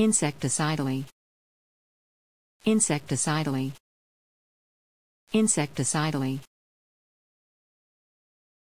insecticidally insecticidally insecticidally